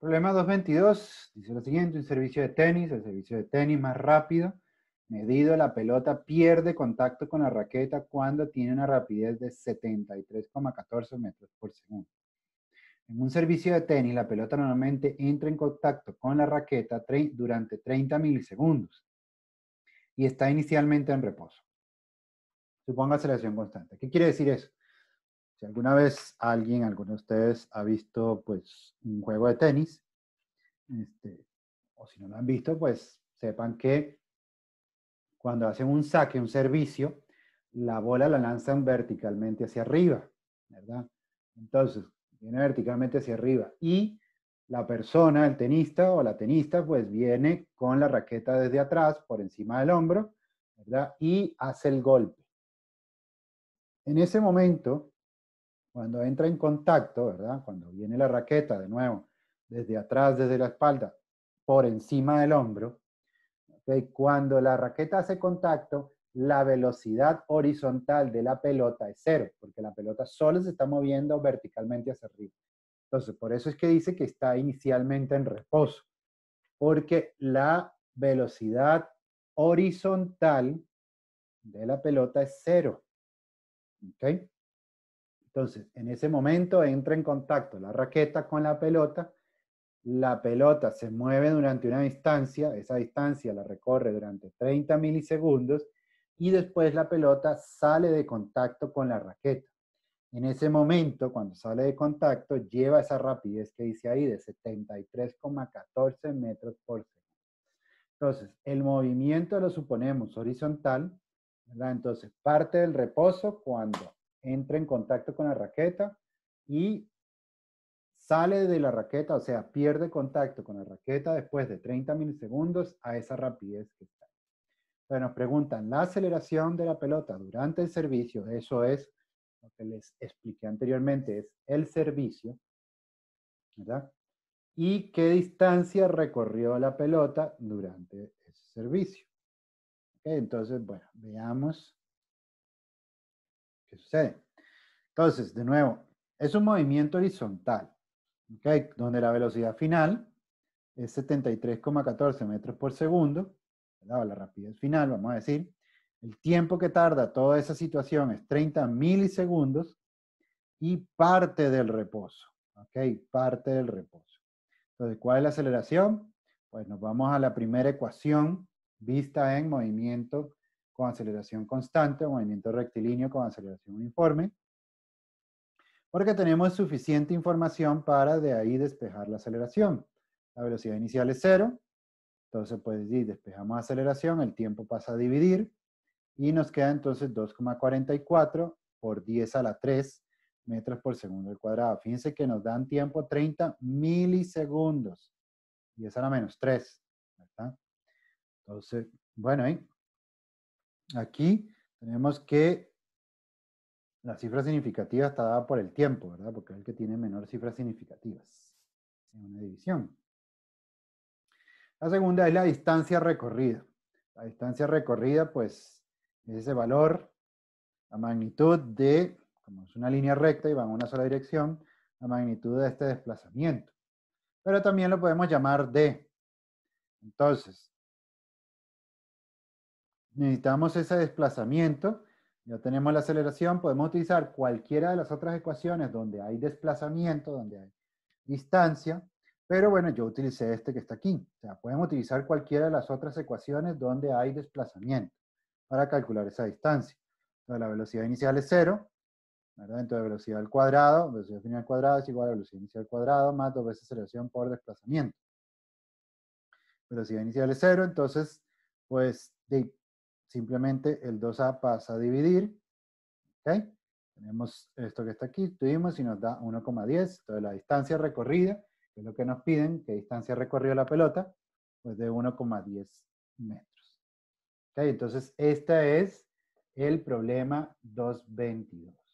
Problema 222 dice lo siguiente, un servicio de tenis, el servicio de tenis más rápido, medido, la pelota pierde contacto con la raqueta cuando tiene una rapidez de 73,14 metros por segundo. En un servicio de tenis, la pelota normalmente entra en contacto con la raqueta durante 30 milisegundos y está inicialmente en reposo. suponga aceleración constante. ¿Qué quiere decir eso? Si alguna vez alguien, alguno de ustedes ha visto pues un juego de tenis, este, o si no lo han visto, pues sepan que cuando hacen un saque, un servicio, la bola la lanzan verticalmente hacia arriba, ¿verdad? Entonces, viene verticalmente hacia arriba y la persona, el tenista o la tenista, pues viene con la raqueta desde atrás, por encima del hombro, ¿verdad? Y hace el golpe. En ese momento, cuando entra en contacto, ¿verdad? Cuando viene la raqueta de nuevo, desde atrás, desde la espalda, por encima del hombro, cuando la raqueta hace contacto, la velocidad horizontal de la pelota es cero, porque la pelota solo se está moviendo verticalmente hacia arriba. Entonces, por eso es que dice que está inicialmente en reposo, porque la velocidad horizontal de la pelota es cero. ok entonces, en ese momento entra en contacto la raqueta con la pelota, la pelota se mueve durante una distancia, esa distancia la recorre durante 30 milisegundos y después la pelota sale de contacto con la raqueta. En ese momento, cuando sale de contacto, lleva esa rapidez que dice ahí de 73,14 metros por segundo. Entonces, el movimiento lo suponemos horizontal, Entonces, parte del reposo cuando entra en contacto con la raqueta y sale de la raqueta, o sea, pierde contacto con la raqueta después de 30 milisegundos a esa rapidez que está. Entonces nos preguntan, la aceleración de la pelota durante el servicio, eso es lo que les expliqué anteriormente, es el servicio, ¿verdad? Y qué distancia recorrió la pelota durante ese servicio. Entonces, bueno, veamos ¿Qué sucede? Entonces, de nuevo, es un movimiento horizontal, donde la velocidad final es 73,14 metros por segundo, ¿verdad? la rapidez final, vamos a decir. El tiempo que tarda toda esa situación es 30 milisegundos y parte del reposo. ¿ok? Parte del reposo. Entonces, ¿cuál es la aceleración? Pues nos vamos a la primera ecuación vista en movimiento con aceleración constante movimiento rectilíneo con aceleración uniforme, porque tenemos suficiente información para de ahí despejar la aceleración. La velocidad inicial es cero, entonces pues despejamos aceleración, el tiempo pasa a dividir, y nos queda entonces 2,44 por 10 a la 3 metros por segundo al cuadrado. Fíjense que nos dan tiempo 30 milisegundos. 10 a la menos 3. ¿verdad? Entonces, bueno, ¿eh? Aquí tenemos que la cifra significativa está dada por el tiempo, ¿verdad? Porque es el que tiene menor cifras significativas en una división. La segunda es la distancia recorrida. La distancia recorrida, pues, es ese valor, la magnitud de, como es una línea recta y va en una sola dirección, la magnitud de este desplazamiento. Pero también lo podemos llamar D. Entonces, necesitamos ese desplazamiento, ya tenemos la aceleración, podemos utilizar cualquiera de las otras ecuaciones donde hay desplazamiento, donde hay distancia, pero bueno, yo utilicé este que está aquí. O sea, podemos utilizar cualquiera de las otras ecuaciones donde hay desplazamiento para calcular esa distancia. la velocidad inicial es cero, dentro de velocidad al cuadrado, velocidad final al cuadrado es igual a velocidad inicial al cuadrado más dos veces aceleración por desplazamiento. Velocidad inicial es cero, entonces, pues, de, simplemente el 2A pasa a dividir, Tenemos esto que está aquí, tuvimos y nos da 1,10, entonces la distancia recorrida, que es lo que nos piden, que distancia recorrió la pelota, pues de 1,10 metros. Entonces este es el problema 222.